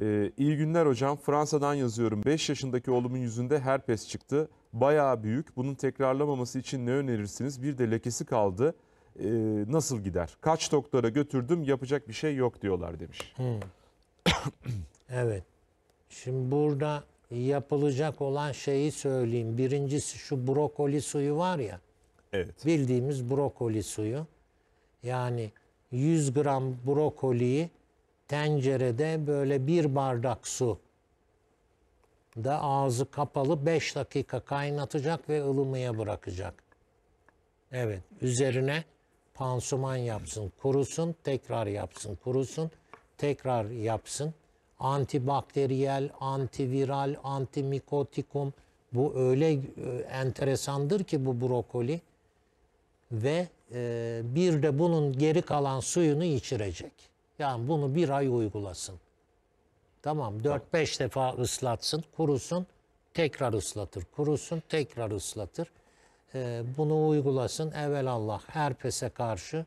Ee, iyi günler hocam. Fransa'dan yazıyorum. 5 yaşındaki oğlumun yüzünde herpes çıktı. Bayağı büyük. Bunun tekrarlamaması için ne önerirsiniz? Bir de lekesi kaldı. Ee, nasıl gider? Kaç doktora götürdüm yapacak bir şey yok diyorlar demiş. Hmm. evet. Şimdi burada yapılacak olan şeyi söyleyeyim. Birincisi şu brokoli suyu var ya. Evet. Bildiğimiz brokoli suyu. Yani 100 gram brokoliyi tencerede böyle bir bardak su da ağzı kapalı 5 dakika kaynatacak ve ılımaya bırakacak. Evet üzerine pansuman yapsın, kurusun, tekrar yapsın, kurusun, tekrar yapsın. Antibakteriyel, antiviral, antimikotikum bu öyle e, enteresandır ki bu brokoli ve e, bir de bunun geri kalan suyunu içirecek. Yani bunu bir ay uygulasın. Tamam 4-5 tamam. defa ıslatsın, kurusun, tekrar ıslatır, kurusun, tekrar ıslatır. Ee, bunu uygulasın evvelallah herpese karşı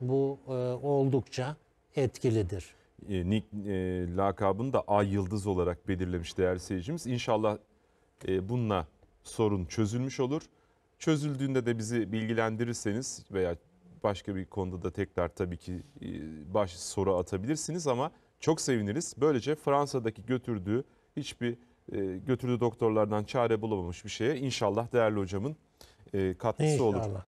bu e, oldukça etkilidir. E, Nick e, lakabını da Ay Yıldız olarak belirlemiş değerli seyircimiz. İnşallah e, bununla sorun çözülmüş olur. Çözüldüğünde de bizi bilgilendirirseniz veya Başka bir konuda da tekrar tabii ki e, baş soru atabilirsiniz ama çok seviniriz. Böylece Fransa'daki götürdüğü hiçbir e, götürdüğü doktorlardan çare bulamamış bir şeye inşallah değerli hocamın e, katkısı olur.